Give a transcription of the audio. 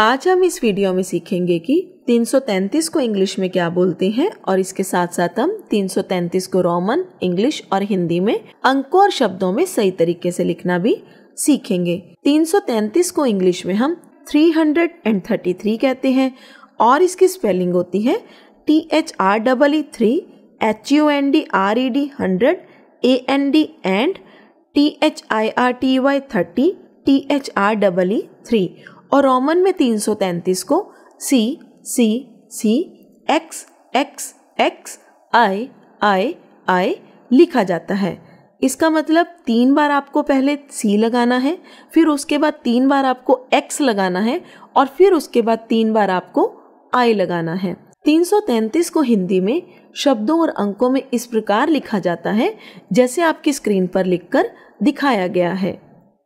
आज हम इस वीडियो में सीखेंगे कि 333 को इंग्लिश में क्या बोलते हैं और इसके साथ साथ हम 333 को रोमन इंग्लिश और हिंदी में अंकों और शब्दों में सही तरीके से लिखना भी सीखेंगे 333 को इंग्लिश में हम 333 कहते हैं और इसकी स्पेलिंग होती है T H R double E three H U N D R E D hundred A N D and T H I R T Y thirty T H R double E three और Roman में 333 को C C C X X X I I I लिखा जाता है इसका मतलब तीन बार आपको पहले सी लगाना है फिर उसके बाद तीन बार आपको एक्स लगाना है और फिर उसके बाद तीन बार आपको आई लगाना है 333 को हिंदी में शब्दों और अंकों में इस प्रकार लिखा जाता है जैसे आपकी स्क्रीन पर लिखकर दिखाया गया है